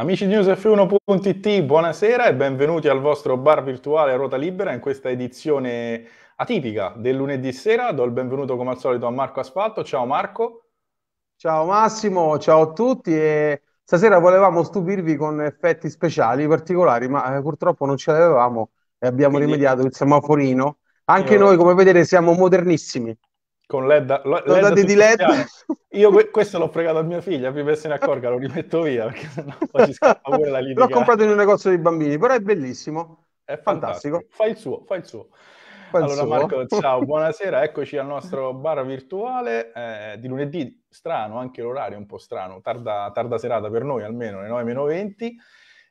Amici di newsf1.it, buonasera e benvenuti al vostro bar virtuale Ruota Libera in questa edizione atipica del lunedì sera. Do il benvenuto come al solito a Marco Asfalto. Ciao Marco. Ciao Massimo, ciao a tutti e stasera volevamo stupirvi con effetti speciali particolari, ma eh, purtroppo non ce l'avevamo e abbiamo Quindi... rimediato il semaforino. Anche Io... noi, come vedete, siamo modernissimi con LED, LED date di LED. Io que- questo l'ho fregato a mia figlia, prima che se ne accorga lo rimetto via perché sennò poi ci scappa pure la L'ho comprato in un negozio di bambini, però è bellissimo. È fantastico. fantastico. Fa il suo, fa il suo. Fa allora suo. Marco, ciao, buonasera, eccoci al nostro bar virtuale eh, di lunedì, strano, anche l'orario è un po' strano, tarda, tarda serata per noi almeno, le 9 meno 20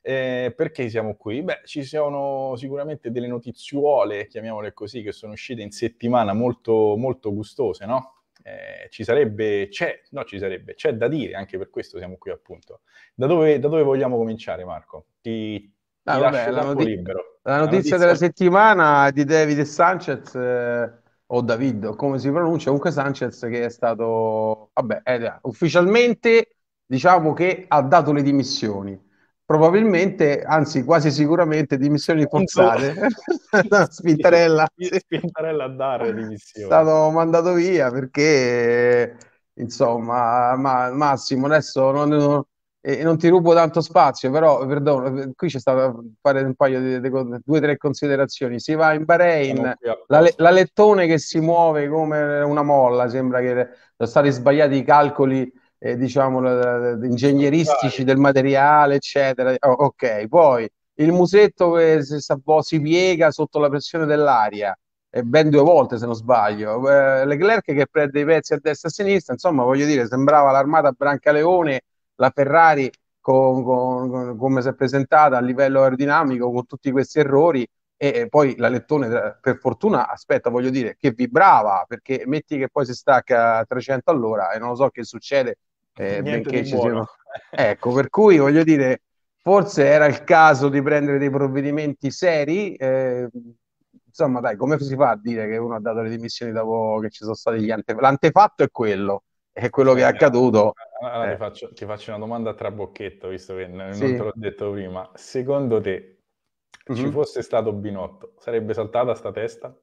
eh, perché siamo qui? Beh, ci sono sicuramente delle notiziuole, chiamiamole così, che sono uscite in settimana molto, molto gustose, no? Eh, ci sarebbe, c'è, no, ci sarebbe, c'è da dire, anche per questo siamo qui appunto. Da dove, da dove vogliamo cominciare, Marco? Ti, ah, ti vabbè, la, noti- la, notizia la notizia della settimana di David Sanchez. Eh o David, come si pronuncia, comunque Sanchez che è stato, vabbè, è, eh, ufficialmente diciamo che ha dato le dimissioni probabilmente, anzi quasi sicuramente, dimissioni forzate. no, spintarella. Spintarella a dare dimissioni. È stato mandato via perché, insomma, ma, Massimo, adesso non, non, non, ti rubo tanto spazio, però, perdono, qui c'è stato fare un paio di, di, di due o tre considerazioni. Si va in Bahrain, la, la, lettone che si muove come una molla, sembra che sono stati sbagliati i calcoli eh, diciamo, ingegneristici del materiale, eccetera. ok, poi il musetto che eh, boh, si, piega sotto la pressione dell'aria, eh, ben due volte se non sbaglio. Eh, Leclerc che prende i pezzi a destra e a sinistra, insomma, voglio dire, sembrava l'armata Brancaleone, la Ferrari con, con, con, come si è presentata a livello aerodinamico con tutti questi errori. E, e poi la Lettone, eh, per fortuna, aspetta, voglio dire, che vibrava perché metti che poi si stacca a 300 all'ora e non lo so che succede eh, benché ci siano... Ecco, per cui voglio dire, forse era il caso di prendere dei provvedimenti seri. Eh, insomma, dai, come si fa a dire che uno ha dato le dimissioni dopo che ci sono stati gli antefatti? L'antefatto è quello, è quello che è eh, accaduto. Allora, eh. ti, faccio, ti, faccio, una domanda a trabocchetto, visto che non sì. te l'ho detto prima. Secondo te, mm-hmm. ci mhm. fosse stato Binotto, sarebbe saltata sta testa?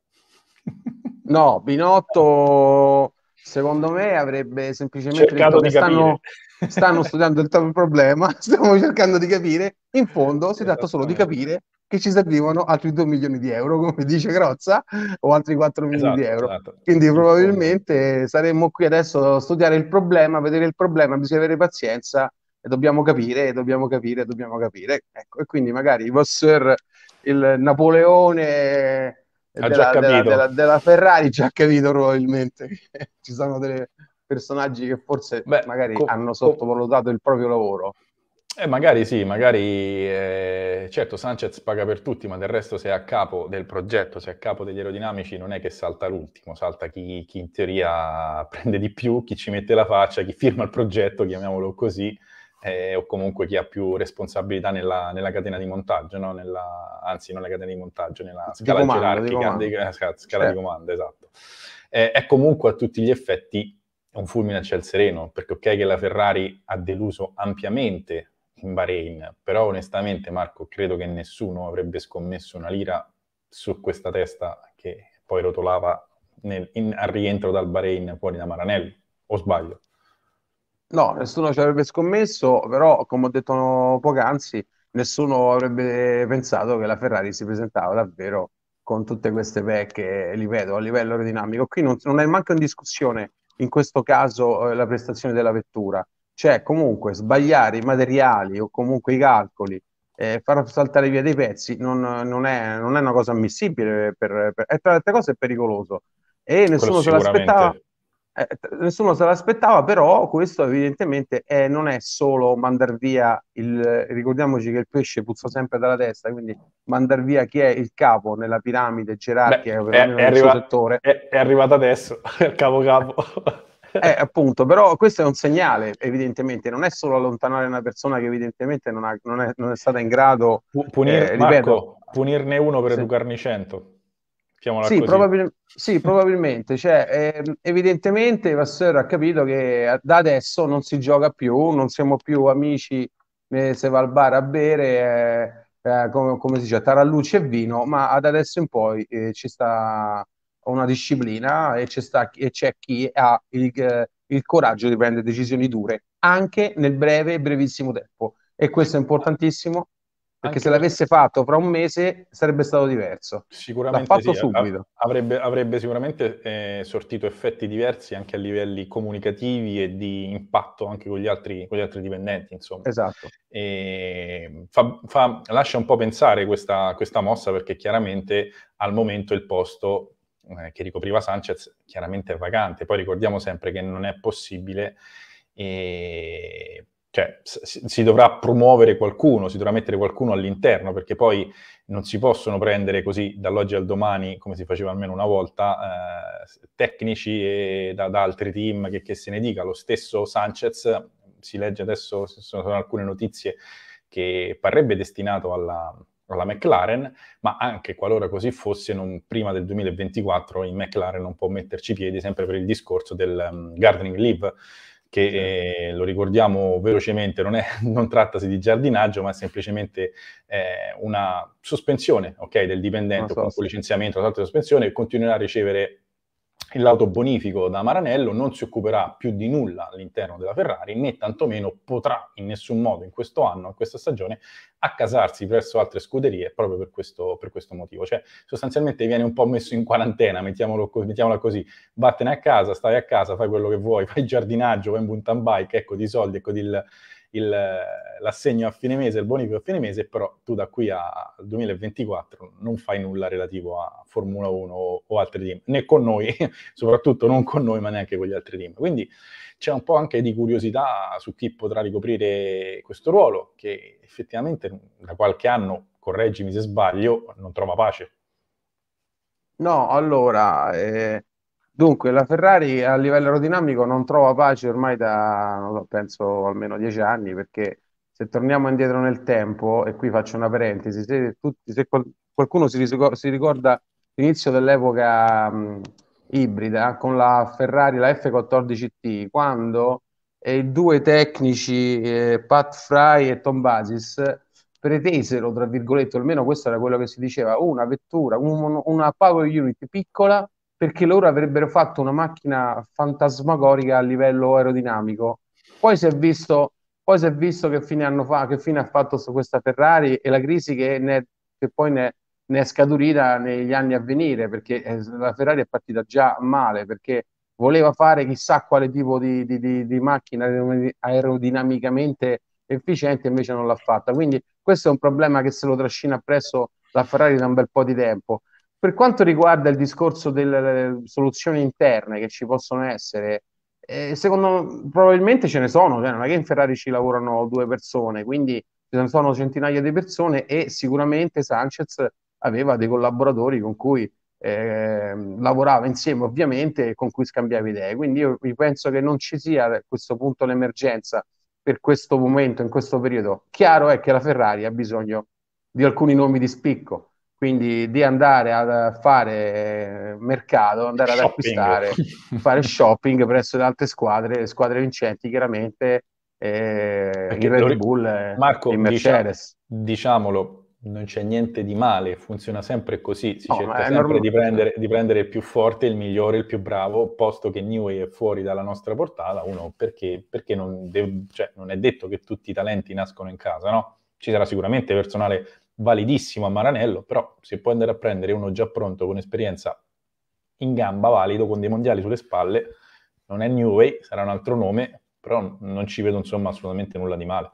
No, Binotto Secondo me avrebbe semplicemente cercato detto, di stanno, stanno studiando il tuo problema, stiamo cercando di capire. In fondo si tratta solo di capire che ci servivano altri 2 milioni di euro, come dice Crozza, o altri 4 milioni di esatto, euro. Esatto. Quindi probabilmente saremmo qui adesso a studiare il problema, vedere il problema, bisogna avere pazienza e dobbiamo capire, dobbiamo capire, dobbiamo capire. Ecco, e quindi magari Vosser, il Napoleone eh, della, già capito. Della, della, Ferrari già capito probabilmente ci sono dei personaggi che forse Beh, magari co- hanno sottovalutato co- il proprio lavoro. Eh, magari sì, magari eh, certo Sanchez paga per tutti, ma del resto se è a capo del progetto, se è a capo degli aerodinamici, non è che salta l'ultimo, salta chi, chi in teoria prende di più, chi ci mette la faccia, chi firma il progetto, chiamiamolo così, eh, o comunque chi ha più responsabilità nella, nella catena di montaggio, no? nella, anzi non nella catena di montaggio, nella scala di comando, gerarchica, di comando. Di, scala certo. di comando, esatto. Eh, è comunque a tutti gli effetti un fulmine a ciel sereno, perché ok che la Ferrari ha deluso ampiamente in Bahrain, però onestamente Marco credo che nessuno avrebbe scommesso una lira su questa testa che poi rotolava nel, in, al rientro dal Bahrain fuori da Maranello, o sbaglio? No, nessuno ci avrebbe scommesso, però come ho detto poc'anzi, nessuno avrebbe pensato che la Ferrari si presentava davvero con tutte queste pecche, ripeto, a livello aerodinamico. Qui non, non è manco in discussione in questo caso eh, la prestazione della vettura, cioè comunque sbagliare i materiali o comunque i calcoli, eh, far saltare via dei pezzi non, non, è, non è, una cosa ammissibile per, per, e tra le altre cose è pericoloso e Quello nessuno se l'aspettava eh, nessuno se l'aspettava, però questo evidentemente è, non è solo mandar via, il, ricordiamoci che il pesce puzza sempre dalla testa, quindi mandar via chi è il capo nella piramide gerarchica Beh, è, è, arriva, settore. È, è arrivato adesso, il capo capo. Eh, appunto, però questo è un segnale, evidentemente, non è solo allontanare una persona che evidentemente non, ha, non, è, non è, stata in grado di eh, punirne uno per sì. educarne cento. Sì, probabil- sì, probabilmente. Cioè, eh, evidentemente Vasseur ha capito che eh, da adesso non si gioca più, non siamo più amici eh, se va al bar a bere, eh, eh come, come, si dice, tarallucci e vino, ma da adesso in poi eh, ci sta una disciplina e, sta, e c'è chi ha il, il coraggio di prendere decisioni dure, anche nel breve e brevissimo tempo. E questo è importantissimo perché Anche... se l'avesse fatto fra un mese sarebbe stato diverso. Sicuramente L'ha fatto sì, subito. Avrebbe, avrebbe sicuramente eh, sortito effetti diversi anche a livelli comunicativi e di impatto anche con gli altri, con gli altri dipendenti, insomma. Esatto. Fa, fa, lascia un po' pensare questa, questa mossa perché chiaramente al momento il posto eh, che ricopriva Sanchez chiaramente è vacante. Poi ricordiamo sempre che non è possibile eh, cioè si dovrà promuovere qualcuno, si dovrà mettere qualcuno all'interno, perché poi non si possono prendere così dall'oggi al domani, come si faceva almeno una volta, eh, tecnici e da, da, altri team che, che, se ne dica. Lo stesso Sanchez, si legge adesso, sono alcune notizie, che parrebbe destinato alla, alla McLaren, ma anche qualora così fosse, non, prima del 2024 in McLaren non può metterci piedi, sempre per il discorso del um, gardening leave che eh, lo ricordiamo velocemente, non, è, non, trattasi di giardinaggio, ma è semplicemente eh, una sospensione okay, del dipendente so, o comunque sì. licenziamento, un'altra sospensione, che continuerà a ricevere l'autobonifico da Maranello non si occuperà più di nulla all'interno della Ferrari, né tantomeno potrà in nessun modo in questo anno, in questa stagione, accasarsi presso altre scuderie proprio per questo, per questo motivo. Cioè, sostanzialmente viene un po' messo in quarantena, mettiamola così, vattene a casa, stai a casa, fai quello che vuoi, fai giardinaggio, fai un mountain bike, ecco di soldi, ecco di il, l'assegno a fine mese, il bonifico a fine mese, però tu da qui al 2024 non fai nulla relativo a Formula 1 o, o altri team, né con noi, soprattutto non con noi, ma neanche con gli altri team. Quindi c'è un po' anche di curiosità su chi potrà ricoprire questo ruolo, che effettivamente da qualche anno, correggimi se sbaglio, non trova pace. No, allora, eh, Dunque, la Ferrari a livello aerodinamico non trova pace ormai da, so, penso, almeno dieci anni, perché se torniamo indietro nel tempo, e qui faccio una parentesi, se, tutti, se qual- qualcuno si, risicor- si, ricorda l'inizio dell'epoca ibrida con la Ferrari, la F14T, quando eh, i due tecnici, eh, Pat Fry e Tom Basis, pretesero, tra virgolette, almeno questo era quello che si diceva, una vettura, un, una power unit piccola perché loro avrebbero fatto una macchina fantasmagorica a livello aerodinamico. Poi si è visto, poi si è visto che, fine hanno fa, che fine ha fatto su questa Ferrari e la crisi che, ne, che poi ne, ne, è scaturita negli anni a venire, perché eh, la Ferrari è partita già male, perché voleva fare chissà quale tipo di, di, di, di macchina aerodinamicamente efficiente, invece non l'ha fatta. Quindi questo è un problema che se lo trascina appresso la Ferrari da un bel po' di tempo. Per quanto riguarda il discorso delle soluzioni interne che ci possono essere, eh, secondo probabilmente ce ne sono, cioè non è che in Ferrari ci lavorano due persone, quindi ce ne sono centinaia di persone e sicuramente Sanchez aveva dei collaboratori con cui eh, lavorava insieme ovviamente e con cui scambiava idee. Quindi io penso che non ci sia a questo punto l'emergenza per questo momento, in questo periodo. Chiaro è che la Ferrari ha bisogno di alcuni nomi di spicco quindi di andare a fare mercato, andare ad acquistare, fare shopping presso le altre squadre, squadre vincenti chiaramente, eh, il Red Bull e il Mercedes. Diciamo, diciamolo, non c'è niente di male, funziona sempre così, si no, cerca sempre di, prendere, di, prendere, il più forte, il migliore, il più bravo, posto che Newey è fuori dalla nostra portata, uno perché, perché non, de- cioè, non, è detto che tutti i talenti nascono in casa, no? Ci sarà sicuramente personale validissimo a Maranello, però se puoi andare a prendere uno già pronto con esperienza in gamba, valido, con dei mondiali sulle spalle, non è New Way, sarà un altro nome, però non ci vedo insomma assolutamente nulla di male.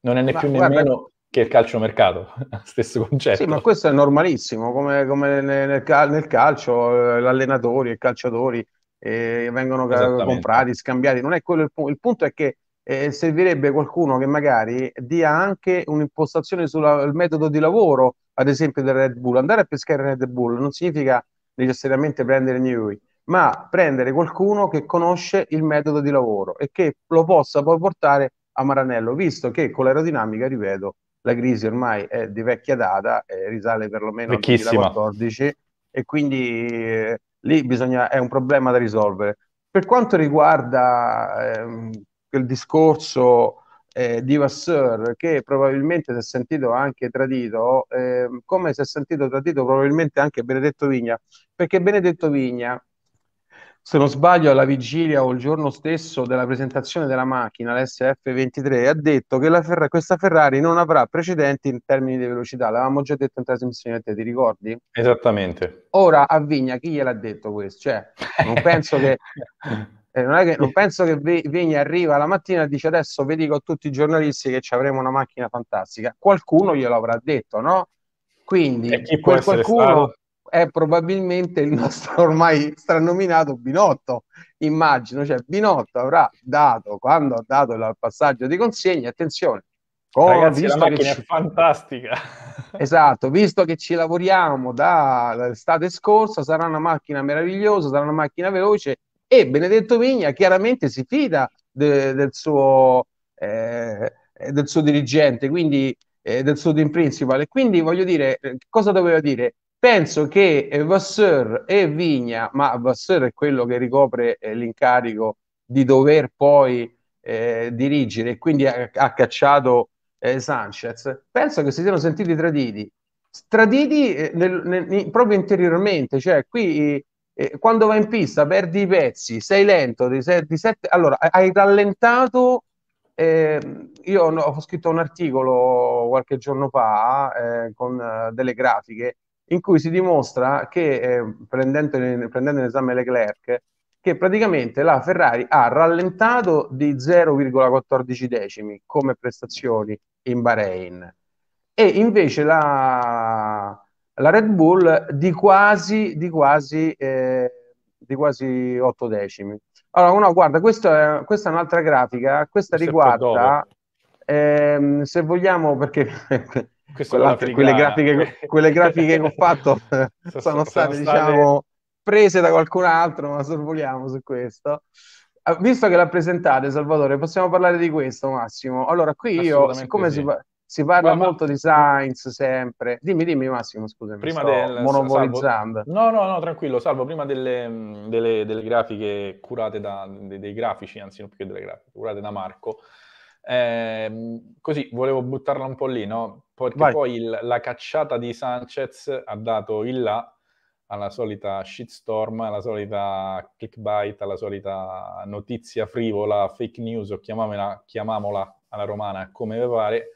Non è né ma, più né guarda... meno che il calcio mercato, stesso concetto. Sì, ma questo è normalissimo, come, come nel, nel, calcio, gli eh, allenatori, i calciatori eh, vengono comprati, scambiati, non è quello il punto, il punto è che eh, servirebbe qualcuno che magari dia anche un'impostazione sul metodo di lavoro, ad esempio del Red Bull. Andare a pescare Red Bull non significa necessariamente prendere Newey, ma prendere qualcuno che conosce il metodo di lavoro e che lo possa poi portare a Maranello, visto che con l'aerodinamica, ripeto, la crisi ormai è di vecchia data, eh, risale perlomeno al 2014 e quindi eh, lì bisogna, è un problema da risolvere. Per quanto riguarda ehm, quel discorso eh, di Vasseur che probabilmente si è sentito anche tradito, eh, come si è sentito tradito probabilmente anche Benedetto Vigna, perché Benedetto Vigna, se non sbaglio, alla vigilia o il giorno stesso della presentazione della macchina, l'SF23, ha detto che la Ferra- questa Ferrari non avrà precedenti in termini di velocità, l'avevamo già detto in trasmissione, te ti ricordi? Esattamente. Ora a Vigna chi gliel'ha detto questo? Cioè, non penso che Eh, non, che, non, penso che Vigna arriva la mattina e dice adesso vi dico a tutti i giornalisti che ci avremo una macchina fantastica. Qualcuno glielo avrà detto, no? Quindi quel qualcuno è probabilmente il nostro ormai stranominato Binotto, immagino. Cioè Binotto avrà dato, quando ha dato il passaggio di consegne, attenzione, Oh, Ragazzi, visto che ci... è fantastica. Esatto, visto che ci lavoriamo dall'estate scorsa, sarà una macchina meravigliosa, sarà una macchina veloce e Benedetto Vigna chiaramente si fida de, del, suo, eh, del, suo, dirigente, quindi eh, del suo team principal. quindi voglio dire, eh, cosa doveva dire? Penso che eh, Vasseur e Vigna, ma Vasseur è quello che ricopre eh, l'incarico di dover poi eh, dirigere e quindi ha, ha cacciato Sanchez, penso che si siano sentiti traditi, traditi nel, nel, proprio interiormente, cioè qui eh, quando vai in pista perdi i pezzi, sei lento, di se, di sette, allora hai rallentato. Eh, io ho scritto un articolo qualche giorno fa eh, con eh, delle grafiche in cui si dimostra che, ehm, prendendo, in, prendendo in esame Leclerc, che praticamente la Ferrari ha rallentato di 0,14 decimi come prestazioni in Bahrain e invece la, la Red Bull di quasi, di quasi, eh, di quasi 8 decimi. Allora, no, guarda, questo è, questa è un'altra grafica, questa Questo riguarda, ehm, se vogliamo, perché quelle grafiche, quelle, grafiche, che ho fatto sono, sono state, sono diciamo, prese da qualcun altro, ma sorvoliamo su questo. Ah, visto che la presentate, Salvatore, possiamo parlare di questo, Massimo. Allora, qui io, siccome sì. si, si parla ma, molto ma... di Sainz sempre. Dimmi, dimmi Massimo, scusami, prima del, monopolizzando. Salvo, no, no, no, tranquillo, salvo, prima delle, delle, delle grafiche curate da, dei, dei, grafici, anzi non più che delle grafiche, curate da Marco, eh, così volevo buttarla un po' lì, no? Perché Vai. poi il, la cacciata di Sanchez ha dato il là alla solita shitstorm, alla solita clickbait, alla solita notizia frivola, fake news, o chiamamola alla romana come vi pare,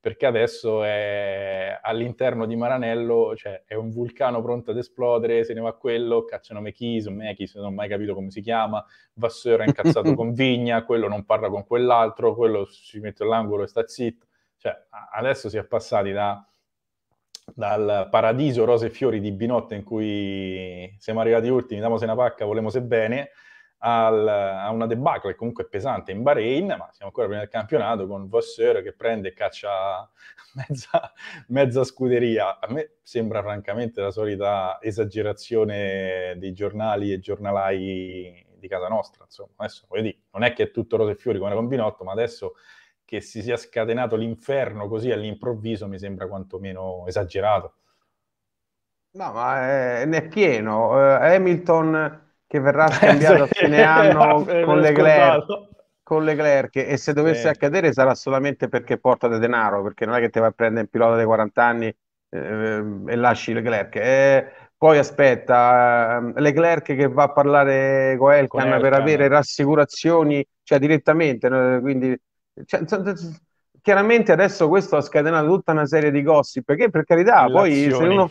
perché adesso è all'interno di Maranello, cioè è un vulcano pronto ad esplodere, se ne va quello, cacciano Mechis, Mechis, non ho mai capito come si chiama, Vassero è incazzato con Vigna, quello non parla con quell'altro, quello si mette all'angolo e sta zitto. Cioè, adesso si è passati da, dal paradiso rose e fiori di Binotto in cui siamo arrivati ultimi, damose una pacca, volemo se bene, al, a una debacle comunque pesante in Bahrain, ma siamo ancora prima del campionato con Vosseur che prende e caccia mezza, mezza scuderia. A me sembra francamente la solita esagerazione dei giornali e giornalai di casa nostra. Insomma, adesso voglio non è che è tutto rose e fiori come con Binotto, ma adesso che si sia scatenato l'inferno così all'improvviso mi sembra quantomeno esagerato. No, ma è, ne è pieno. Uh, Hamilton che verrà eh, scambiato a fine anno con Leclerc con Leclerc e se dovesse sì. accadere sarà solamente perché porta del denaro, perché non è che te va a prendere un pilota dei 40 anni eh, e lasci Leclerc. E poi aspetta, eh, Leclerc che va a parlare con Elkan, per avere rassicurazioni, cioè direttamente, quindi cioè, chiaramente adesso questo ha scatenato tutta una serie di gossip, perché per carità, poi se uno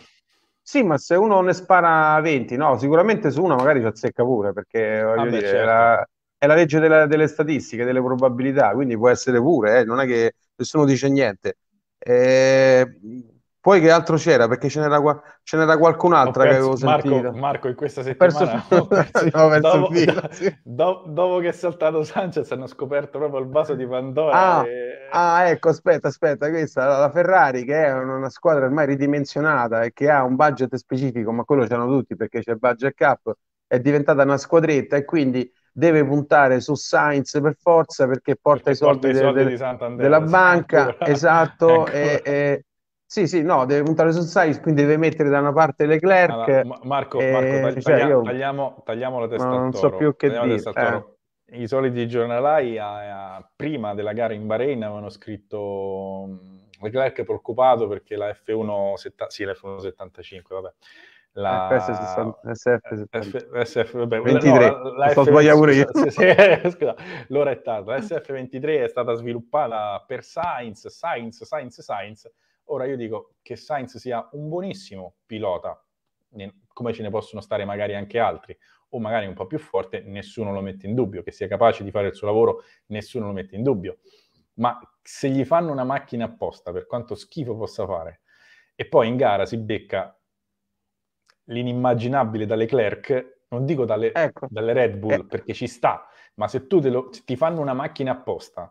sì, ma se uno ne spara 20, no, sicuramente su una magari ci azzecca pure, perché ah beh, dire, certo. è, la, è, la, legge della, delle statistiche, delle probabilità, quindi può essere pure, eh, non è che nessuno dice niente. Eh, poi che altro c'era? Perché ce n'era, ce n'era qualcun'altra perso, che avevo sentito. Marco, Marco in questa settimana ho perso, il... ho dopo, che è saltato Sanchez hanno scoperto proprio il vaso di Pandora. Ah, e... ah ecco, aspetta, aspetta, questa la Ferrari che è una squadra ormai ridimensionata e che ha un budget specifico, ma quello c'hanno tutti perché c'è il budget cap, è diventata una squadretta e quindi deve puntare su Sainz per forza perché porta perché i soldi, porta i soldi de, de, della banca, esatto, ecco. e, e, sì, sì, no, deve puntare su Sainz, quindi deve mettere da una parte Leclerc. Allora, ma- Marco, e... Eh, tagli- cioè, tagliamo, io... tagliamo, tagliamo, la testa no, Non so più che dire. Eh. I soliti giornalai a, a, prima della gara in Bahrain avevano scritto mm, Leclerc è preoccupato perché la F1, setta- sì, la F1 75, vabbè. La... SF, SF, SF vabbè, 23, no, l'ora è tarda. La SF23 è stata sviluppata per Science, Science, Science, Science Ora io dico che Sainz sia un buonissimo pilota, come ce ne possono stare magari anche altri, o magari un po' più forte, nessuno lo mette in dubbio, che sia capace di fare il suo lavoro, nessuno lo mette in dubbio. Ma se gli fanno una macchina apposta, per quanto schifo possa fare, e poi in gara si becca l'inimmaginabile dalle Clerk, non dico dalle, ecco. dalle Red Bull, ecco. perché ci sta, ma se tu lo, ti fanno una macchina apposta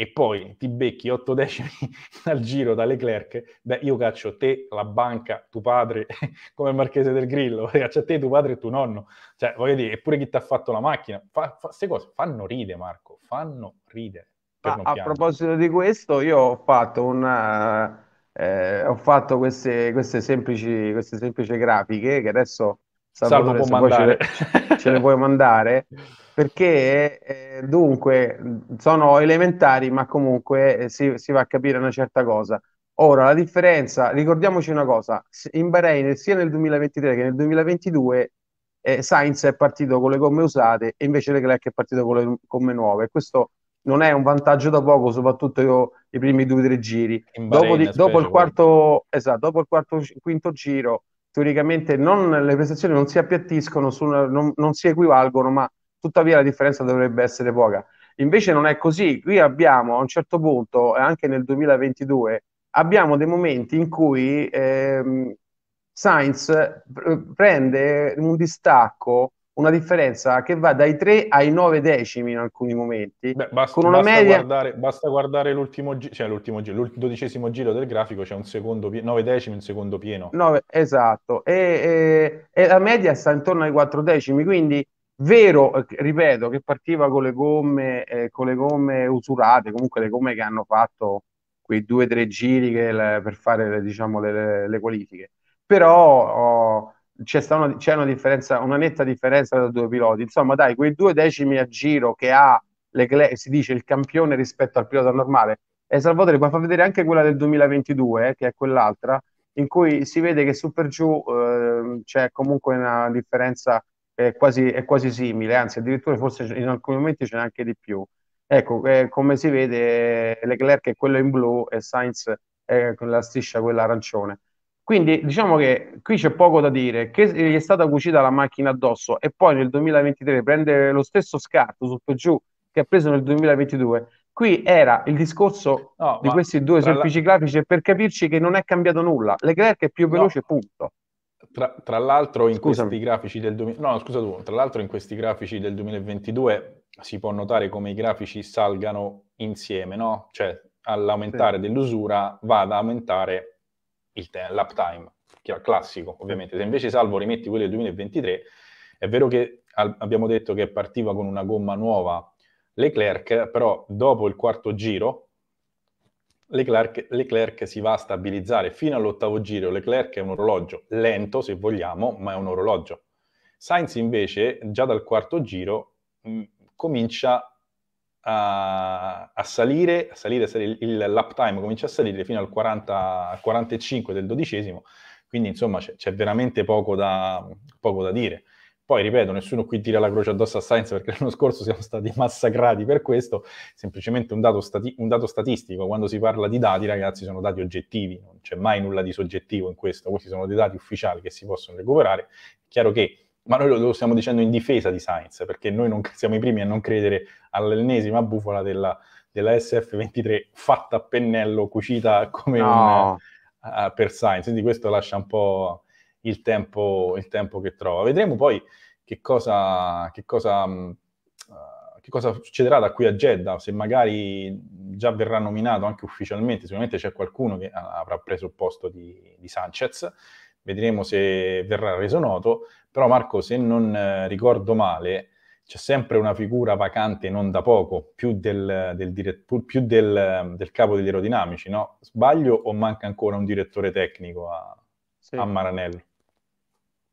e poi ti becchi 8 decimi dal giro dalle Leclerc, beh, io caccio te, la banca, tuo padre, come marchese del Grillo, caccio te, tuo padre e tuo nonno, cioè voglio dire, eppure chi ti ha fatto la macchina, queste cose fanno ride, Marco, fanno ride. Ah, a proposito di questo, io ho fatto, una, eh, eh, ho fatto queste, queste, semplici, queste semplici grafiche che adesso Salvo, Salvo può mandare. Ce, ce le, puoi mandare perché eh, dunque sono elementari ma comunque eh, si, si, va a capire una certa cosa. Ora la differenza, ricordiamoci una cosa, in Bahrain sia nel 2023 che nel 2022 eh, Sainz è partito con le gomme usate e invece Leclerc è partito con le gomme nuove. Questo non è un vantaggio da poco, soprattutto io, i primi due o tre giri. Bahrain, dopo, di, dopo, il quarto, esatto, dopo il quarto, quinto giro teoricamente non, le prestazioni non si appiattiscono, su, non, non si equivalgono, ma tuttavia la differenza dovrebbe essere poca. Invece non è così, qui abbiamo a un certo punto, anche nel 2022, abbiamo dei momenti in cui ehm, Sainz eh, prende un distacco una differenza che va dai 3 ai 9 decimi in alcuni momenti. Beh, basta, con una basta media... guardare, basta guardare l'ultimo, gi- cioè l'ultimo giro, l'ultimo dodicesimo giro del grafico, c'è cioè un secondo, pie- 9 decimi, un secondo pieno. 9, esatto, e, e, e, la media sta intorno ai 4 decimi, quindi vero, eh, ripeto, che partiva con le gomme, eh, con le gomme usurate, comunque le gomme che hanno fatto quei due o tre giri che, per fare diciamo, le, le, le, qualifiche. Però... Oh, c'è, una, c'è una, differenza, una netta differenza tra due piloti. Insomma, dai, quei due decimi a giro che ha Leclerc, si dice il campione rispetto al pilota normale. E Salvatore, ma fa vedere anche quella del 2022, eh, che è quell'altra, in cui si vede che su per giù eh, c'è comunque una differenza eh, quasi, è quasi simile, anzi addirittura forse in alcuni momenti ce n'è anche di più. Ecco, eh, come si vede eh, Leclerc è quello in blu e Sainz è con la striscia quella arancione. Quindi diciamo che qui c'è poco da dire, che gli è stata cucita la macchina addosso e poi nel 2023 prende lo stesso scarto sotto giù che ha preso nel 2022. Qui era il discorso no, di questi due semplici la... grafici per capirci che non è cambiato nulla. Leclerc è più veloce, no. punto. Tra, tra, l'altro in questi, du... no, tu, tra l'altro in questi grafici del 2022 si può notare come i grafici salgano insieme, no? Cioè all'aumentare sì. dell'usura va ad aumentare te- l'uptime, classico ovviamente. Se invece salvo rimetti quello del 2023, è vero che al- abbiamo detto che partiva con una gomma nuova Leclerc, però dopo il quarto giro Leclerc, Leclerc si va a stabilizzare fino all'ottavo giro. Leclerc è un orologio lento, se vogliamo, ma è un orologio. Sainz invece, già dal quarto giro, mh, comincia a, a salire, a salire, a salire il, il lap time comincia a salire fino al 40, 45 del dodicesimo, quindi insomma c'è, c'è veramente poco da, poco da, dire. Poi ripeto, nessuno qui tira la croce addosso a Science perché l'anno scorso siamo stati massacrati per questo, semplicemente un dato, stati- un dato statistico, quando si parla di dati ragazzi sono dati oggettivi, non c'è mai nulla di soggettivo in questo, questi sono dei dati ufficiali che si possono recuperare, è chiaro che ma noi lo, lo stiamo dicendo in difesa di Science, perché noi non, siamo i primi a non credere all'ennesima bufola della, della SF23 fatta a pennello, cucita come no. un, uh, per Science. quindi questo lascia un po' il tempo, il tempo che trova. Vedremo poi che cosa, che cosa, uh, che cosa succederà da qui a Jeddah, se magari già verrà nominato anche ufficialmente, sicuramente c'è qualcuno che avrà preso il posto di, di Sanchez, vedremo se verrà reso noto, però Marco, se non eh, ricordo male, c'è sempre una figura vacante non da poco, più del, del, dirett- più del, del capo degli aerodinamici, no? Sbaglio o manca ancora un direttore tecnico a, sì. a Maranello?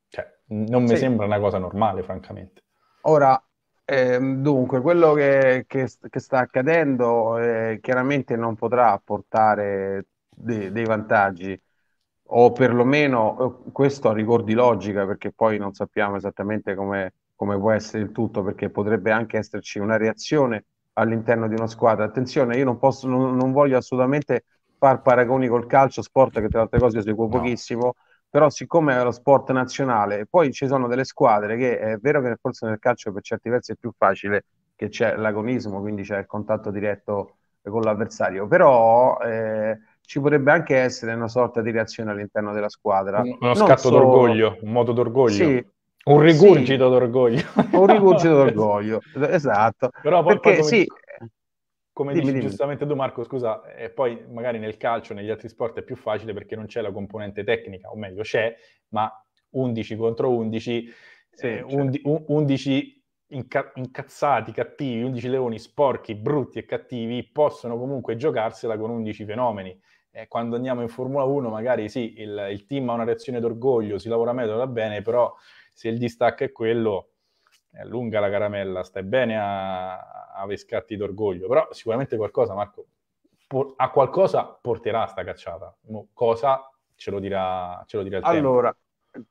Cioè, non mi sembra una cosa normale, francamente. Ora, eh, dunque, quello che, che, che sta accadendo eh, chiaramente non potrà portare de- dei vantaggi o perlomeno eh, questo a rigor di logica, perché poi non sappiamo esattamente come, come può essere il tutto, perché potrebbe anche esserci una reazione all'interno di una squadra. Attenzione, io non, posso, non, non voglio assolutamente far paragoni col calcio, sport che tra le altre cose seguo pochissimo, no. però siccome è lo sport nazionale, poi ci sono delle squadre che è vero che forse nel calcio per certi versi è più facile che c'è l'agonismo, quindi c'è il contatto diretto con l'avversario, però... Eh, ci potrebbe anche essere una sorta di reazione all'interno della squadra. Uno non scatto so... d'orgoglio, un moto d'orgoglio. Sì, un rigurgito sì. d'orgoglio. Un rigurgito d'orgoglio, esatto. Però poi, Perché, poi come, sì. come dimmi, dici dimmi. giustamente tu Marco, scusa, e eh, poi magari nel calcio, negli altri sport è più facile perché non c'è la componente tecnica, o meglio c'è, ma 11 contro 11, sì, eh, 11 certo. inca- incazzati, cattivi, 11 leoni sporchi, brutti e cattivi possono comunque giocarsela con 11 fenomeni eh, quando andiamo in Formula 1 magari sì, il, il team ha una reazione d'orgoglio, si lavora meglio, va bene, però se il distacco è quello, è lunga la caramella, stai bene a, a avere scatti d'orgoglio, però sicuramente qualcosa, Marco, por- a qualcosa porterà sta cacciata, no, cosa ce lo dirà, ce lo dirà il allora, tempo.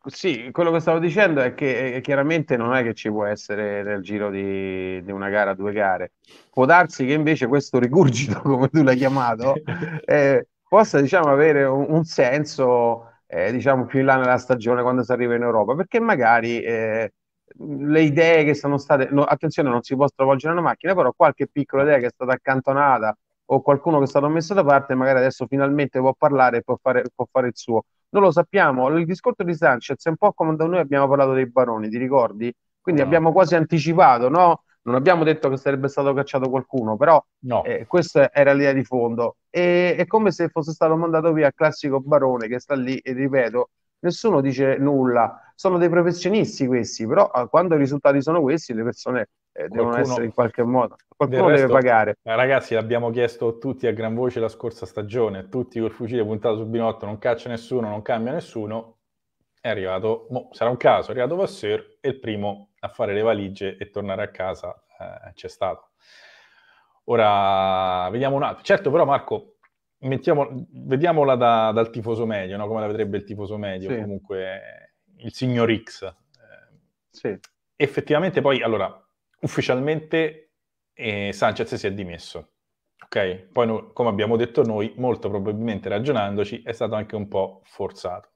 Sì, quello che stavo dicendo è che eh, chiaramente non è che ci può essere nel giro di, di, una gara, due gare. Può darsi che invece questo rigurgito, come tu l'hai chiamato, eh, possa diciamo, avere un, un senso eh, diciamo, più in là nella stagione quando si arriva in Europa, perché magari eh, le idee che sono state, no, attenzione non si può stravolgere una macchina, però qualche piccola idea che è stata accantonata o qualcuno che è stato messo da parte magari adesso finalmente può parlare e può fare, può fare il suo. Non lo sappiamo, il discorso di Sanchez è un po' come da noi abbiamo parlato dei baroni, ti ricordi? Quindi no. Esatto. abbiamo quasi anticipato, no? Non abbiamo detto che sarebbe stato cacciato qualcuno, però no. eh, questa era l'idea di fondo. E, è come se fosse stato mandato via il classico barone che sta lì e ripeto, nessuno dice nulla. Sono dei professionisti questi, però eh, quando i risultati sono questi, le persone eh, qualcuno, devono essere in qualche modo. Qualcuno resto, deve pagare. Eh, ragazzi, l'abbiamo chiesto tutti a gran voce la scorsa stagione, tutti col fucile puntato sul binotto, non caccia nessuno, non cambia nessuno è arrivato, boh, sarà un caso, è arrivato Vasseur e il primo a fare le valigie e tornare a casa eh, c'è stato. Ora vediamo un altro. Certo, però Marco, mettiamo, vediamola da, dal tifoso medio, no? come la vedrebbe il tifoso medio, sì. comunque il signor X. Eh, sì. Effettivamente poi, allora, ufficialmente eh, Sanchez si è dimesso. Ok, poi no, come abbiamo detto noi, molto probabilmente ragionandoci, è stato anche un po' forzato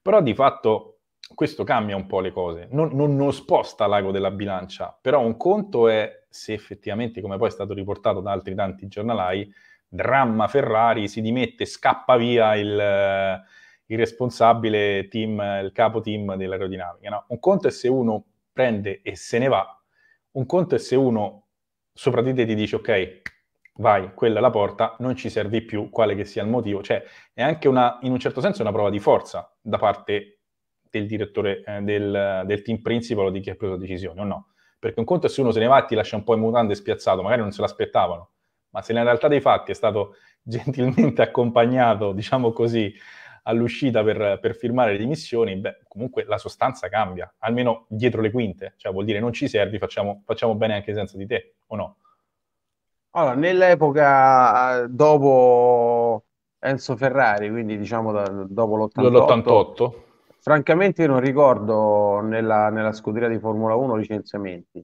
però di fatto questo cambia un po' le cose, non, non, non sposta l'ago della bilancia, però un conto è se effettivamente, come poi è stato riportato da altri tanti giornalai, dramma Ferrari, si dimette, scappa via il, eh, il responsabile team, il capo team dell'aerodinamica. No? Un conto è se uno prende e se ne va, un conto è se uno sopra di te ti dice ok, vai, quella è la porta, non ci servi più, quale che sia il motivo. Cioè, è anche una, in un certo senso una prova di forza da parte del direttore, eh, del, del, team principal di chi ha preso la decisione, o no? Perché un conto è se uno se ne va e ti lascia un po' in mutande spiazzato, magari non se l'aspettavano, ma se nella realtà dei fatti è stato gentilmente accompagnato, diciamo così, all'uscita per, per firmare le dimissioni, beh, comunque la sostanza cambia, almeno dietro le quinte, cioè vuol dire non ci servi, facciamo, facciamo bene anche senza di te, o no? Allora, nell'epoca dopo Enzo Ferrari, quindi diciamo da- dopo l'88, Dell'88? francamente io non ricordo nella, nella scuderia di Formula 1 licenziamenti.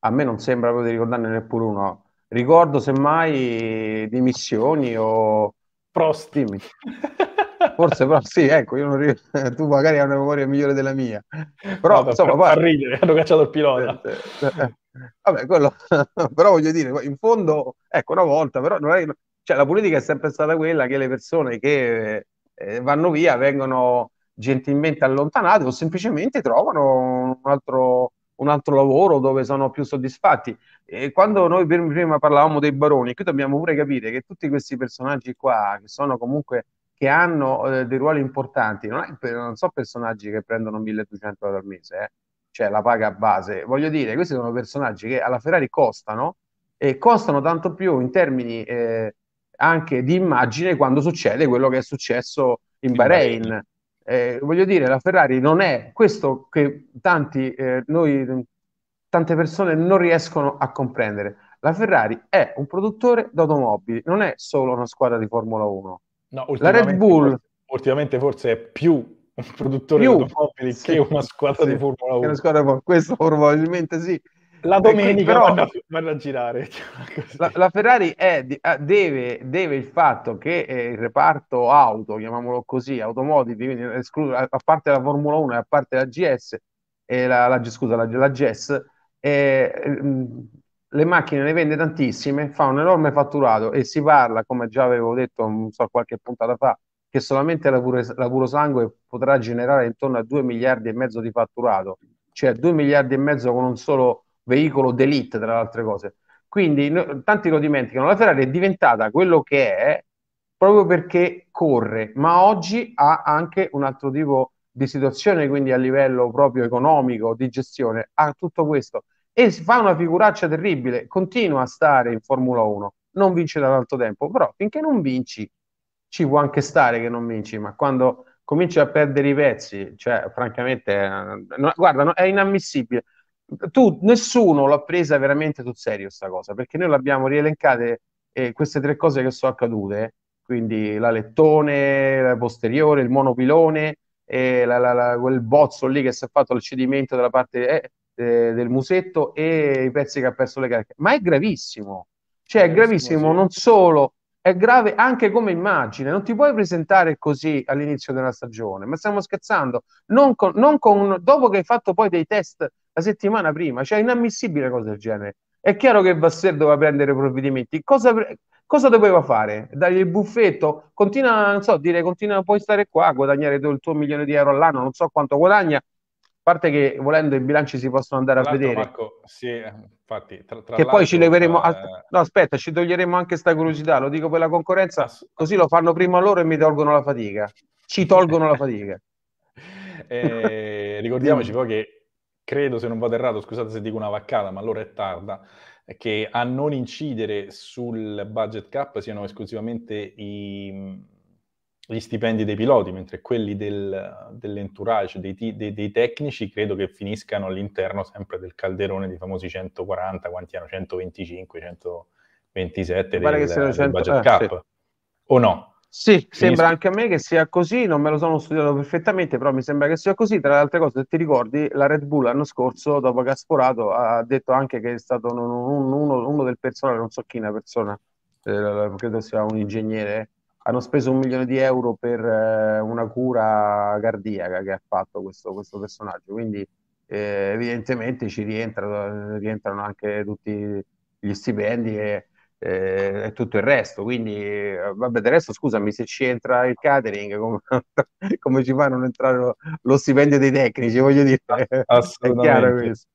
A me non sembra proprio di ricordarne neppure uno. Ricordo semmai dimissioni o... Prost. Dimmi. Forse però sì, ecco, io non ri- tu magari hai una memoria migliore della mia. Però, Guarda, insomma, poi- ridere, hanno cacciato il pilota. Eh, eh, eh. Vabbè, quello, però voglio dire, in fondo, ecco, una volta, però non è, cioè, la politica è sempre stata quella che le persone che eh, vanno via vengono gentilmente allontanate o semplicemente trovano un altro, un altro lavoro dove sono più soddisfatti. E quando noi prima parlavamo dei baroni, qui dobbiamo pure capire che tutti questi personaggi qua, che sono comunque che hanno eh, dei ruoli importanti, non, è, non sono personaggi che prendono 1200 euro al mese, eh cioè la paga base. Voglio dire, questi sono personaggi che alla Ferrari costano e costano tanto più in termini eh, anche di immagine quando succede quello che è successo in Bahrain. Eh, voglio dire, la Ferrari non è questo che tanti, eh, noi, tante persone non riescono a comprendere. La Ferrari è un produttore d'automobili, non è solo una squadra di Formula 1. No, la Red Bull... Ultimamente forse è più un produttore più, di automobili sì, che una squadra sì, di Formula 1. Una squadra, questo probabilmente sì. La domenica però, vanno, vanno a girare. La, la Ferrari è, ah, deve, deve, il fatto che eh, il reparto auto, chiamiamolo così, automotive, quindi escluso, a, parte la Formula 1 e a parte la GS, eh, la, la, scusa, la, la GS, eh, mm, le macchine ne vende tantissime, fa un enorme fatturato e si parla, come già avevo detto so, qualche puntata fa, che solamente la, cure, la curosangue potrà generare intorno a 2 miliardi e mezzo di fatturato, cioè 2 miliardi e mezzo con un solo veicolo d'elite, tra le altre cose. Quindi no, tanti lo dimenticano, la Ferrari è diventata quello che è proprio perché corre, ma oggi ha anche un altro tipo di situazione, quindi a livello proprio economico, di gestione, ha tutto questo. E si fa una figuraccia terribile, continua a stare in Formula 1, non vince da tanto tempo, però finché non vinci ci può anche stare che non vinci, ma quando cominci a perdere i pezzi, cioè francamente, eh, no, guarda, no, è inammissibile. Tu, nessuno l'ha presa veramente sul serio questa cosa, perché noi l'abbiamo rielencate eh, queste tre cose che sono accadute, quindi la lettone, la posteriore, il monopilone, eh, la, la, la, quel bozzo lì che si è fatto il cedimento della parte eh, eh, del musetto e i pezzi che ha perso le cariche. Ma è gravissimo, cioè è gravissimo non solo è grave anche come immagine, non ti puoi presentare così all'inizio della stagione, ma stiamo scherzando, non con, non con, dopo che hai fatto poi dei test la settimana prima, cioè inammissibile cosa del genere. È chiaro che Vasser doveva prendere provvedimenti, cosa, cosa doveva fare? Dargli il buffetto? Continua, non so, dire continua, puoi stare qua, guadagnare il tuo milione di euro all'anno, non so quanto guadagna, parte che volendo i bilanci si possono andare a vedere. Marco, sì, eh, infatti, tra, tra che poi ci leveremo... Eh... No, aspetta, ci toglieremo anche questa curiosità, lo dico per la concorrenza, così lo fanno prima loro e mi tolgono la fatica. Ci tolgono la fatica. eh, ricordiamoci poi che, credo se non vado errato, scusate se dico una vaccata, ma allora è tarda, che a non incidere sul budget cap siano esclusivamente i gli stipendi dei piloti, mentre quelli del, dell'entourage, dei, dei, dei, tecnici, credo che finiscano all'interno sempre del calderone dei famosi 140, quanti erano? 125, 127 del, che siano 100, budget eh, cap, sì. o no? Sì, Finisco. sembra anche a me che sia così, non me lo sono studiato perfettamente, però mi sembra che sia così. Tra le altre cose, se ti ricordi, la Red Bull l'anno scorso, dopo che ha sporato, ha detto anche che è stato uno, uno, uno del personale, non so chi, è una persona, eh, credo sia un ingegnere, hanno speso un milione di euro per eh, una cura cardiaca che ha fatto questo, questo personaggio, quindi eh, evidentemente ci rientrano, rientrano, anche tutti gli stipendi e, eh, e tutto il resto, quindi eh, vabbè, del resto scusami se ci entra il catering, come, come ci fanno a non entrare lo, lo, stipendio dei tecnici, voglio dire, è chiaro questo.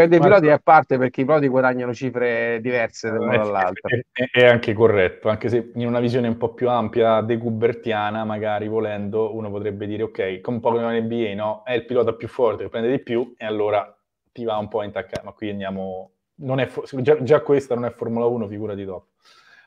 Se dei piloti è a parte perché i piloti guadagnano cifre diverse da eh, uno dall'altro. È, è, anche corretto, anche se in una visione un po' più ampia, decubertiana, magari volendo, uno potrebbe dire ok, un po' come l'NBA, no? È il pilota più forte che prende di più e allora ti va un po' a intaccare, ma qui andiamo... Non For... Già, già, questa non è Formula 1, figura di dopo.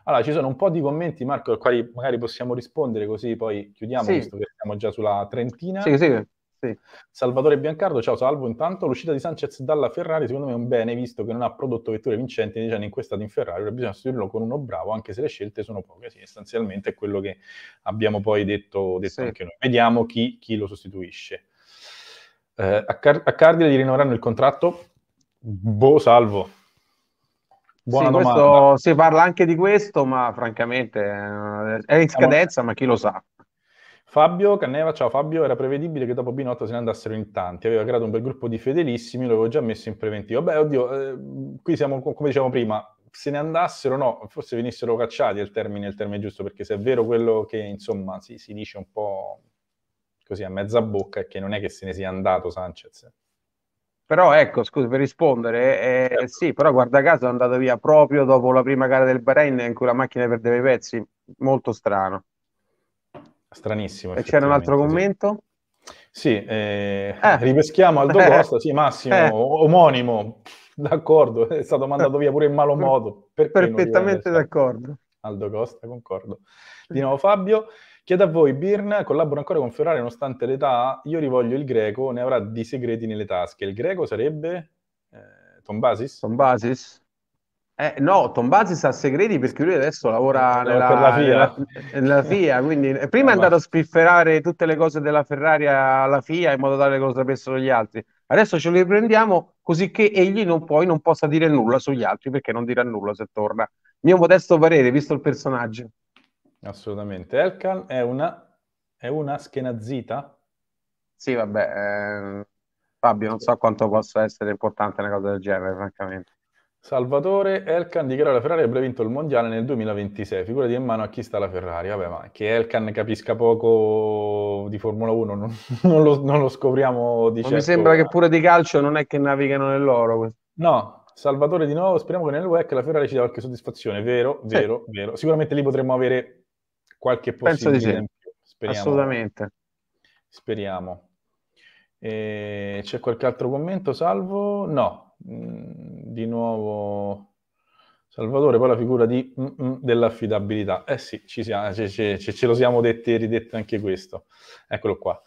Allora, ci sono un po' di commenti, Marco, ai quali magari possiamo rispondere così poi chiudiamo, sì. visto che siamo già sulla Trentina. Sì, sì. Sì. Salvatore Biancardo, ciao Salvo. Intanto l'uscita di Sanchez dalla Ferrari secondo me è un bene visto che non ha prodotto vetture vincenti negli anni in questa in Ferrari, ora bisogna sostituirlo con uno bravo anche se le scelte sono poche. Sì, essenzialmente è quello che abbiamo poi detto, detto sì. anche noi. Vediamo chi, chi lo sostituisce. Eh, a, Car- a Cardine gli rinnoveranno il contratto? Boh, Salvo. Buona sì, domanda. Questo, si parla anche di questo, ma francamente eh, è in scadenza, ma chi lo sa? Fabio Canneva, ciao Fabio, era prevedibile che dopo Binotto se ne andassero in tanti, aveva creato un bel gruppo di fedelissimi, l'avevo già messo in preventivo. Beh, oddio, eh, qui siamo, come dicevamo prima, se ne andassero, no, forse venissero cacciati, è il termine, il termine giusto, perché se è vero quello che insomma si, si dice un po' così a mezza bocca, è che non è che se ne sia andato Sanchez. Però ecco, scusa per rispondere, eh, eh certo. sì, però guarda caso è andato via proprio dopo la prima gara del Bahrain in cui la macchina perdeva i pezzi, molto strano. Stranissimo. E c'era un altro commento? Sì, eh, eh. ripeschiamo Aldo eh. Costa, sì Massimo, eh. omonimo, d'accordo, è stato mandato via pure in malo modo. Perché Perfettamente d'accordo. Aldo Costa, concordo. Di nuovo Fabio, chiedo a voi, Birn collabora ancora con Ferrari nonostante l'età? Io rivoglio il greco, ne avrà di segreti nelle tasche. Il greco sarebbe... Eh, Tombasis? Basis? Eh, no, Tombazzi sa segreti perché lui adesso lavora nella, per la FIA, nella, nella FIA quindi prima è andato a spifferare tutte le cose della Ferrari alla FIA in modo tale che lo sapessero gli altri. Adesso ce le prendiamo così che egli non, poi non possa dire nulla sugli altri perché non dirà nulla se torna. Mio modesto parere, visto il personaggio. Assolutamente. Elkan è una, è una schiena zita? Sì, vabbè. Eh, Fabio, non so quanto possa essere importante una cosa del genere, francamente. Salvatore Elkan dichiarò che la Ferrari avrebbe vinto il mondiale nel 2026. Figurati in mano a chi sta la Ferrari. Vabbè, ma che Elkan capisca poco di Formula 1 non, non, lo, non lo, scopriamo di certo. Mi sembra che pure di calcio non è che navigano nell'oro. No, Salvatore di nuovo, speriamo che nel WEC la Ferrari ci dia qualche soddisfazione. Vero, vero, sì. vero. Sicuramente lì potremmo avere qualche possibilità sì. Speriamo. Assolutamente. Speriamo. E c'è qualche altro commento, Salvo? No. Mm di nuovo Salvatore, poi la figura di, mm, mm, dell'affidabilità. Eh sì, ci siamo, ce, ce, ce, ce, lo siamo detti e ridetti anche questo. Eccolo qua.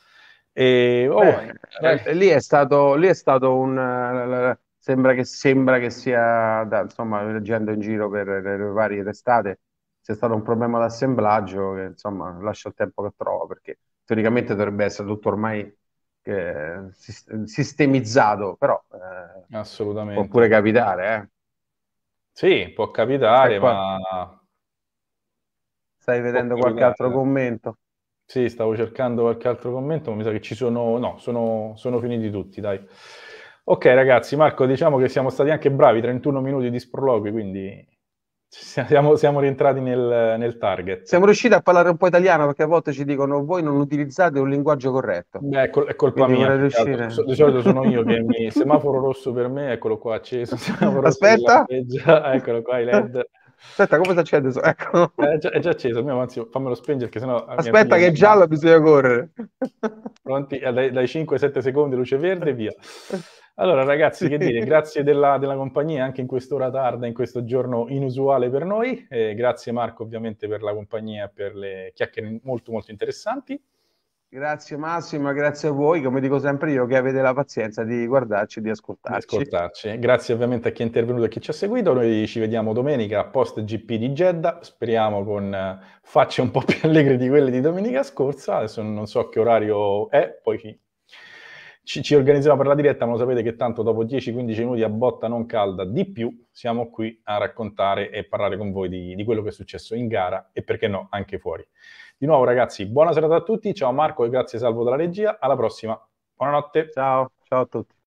E, oh, Beh, eh. eh lì, è stato, lì è stato un... Eh, sembra che, sembra che sia, da, insomma, leggendo in giro per le varie testate, sia stato un problema d'assemblaggio che, insomma, lascia il tempo che trova, perché teoricamente dovrebbe essere tutto ormai che, sistemizzato, però eh, Assolutamente. può pure capitare. Eh. Sì, può capitare, ma... Stai vedendo qualche altro commento? Sì, stavo cercando qualche altro commento, ma mi sa che ci sono... No, sono, sono finiti tutti, dai. Ok ragazzi, Marco, diciamo che siamo stati anche bravi, 31 minuti di sproloqui, quindi Siamo, siamo rientrati nel, nel, target. Siamo riusciti a parlare un po' italiano perché a volte ci dicono voi non utilizzate un linguaggio corretto. Beh, è, col- è colpa Quindi mia. Di solito sono io che mi... Semaforo rosso per me, eccolo qua acceso. Aspetta. Eccolo qua i LED. Aspetta, come si accende? ecco. Eh, è già, è già acceso, anzi fammelo spengere che sennò... Ah, Aspetta che è giallo, bisogna correre. Pronti? Eh, dai, dai 5-7 secondi, luce verde, via. Allora ragazzi, che dire, grazie della, della compagnia anche in quest'ora tarda, in questo giorno inusuale per noi. Eh, grazie Marco ovviamente per la compagnia e per le chiacchiere molto molto interessanti. Grazie Massimo, grazie a voi, come dico sempre io, che avete la pazienza di guardarci e di ascoltarci. ascoltarci. Grazie ovviamente a chi è intervenuto e chi ci ha seguito. Noi ci vediamo domenica a post GP di Jeddah, speriamo con eh, facce un po' più allegre di quelle di domenica scorsa. Adesso non so che orario è, poi ci, ci, organizziamo per la diretta, ma lo sapete che tanto dopo 10-15 minuti a botta non calda di più siamo qui a raccontare e parlare con voi di, di quello che è successo in gara e perché no anche fuori. Di nuovo ragazzi, buona serata a tutti, ciao Marco e grazie Salvo dalla regia, alla prossima, buonanotte. Ciao, ciao a tutti.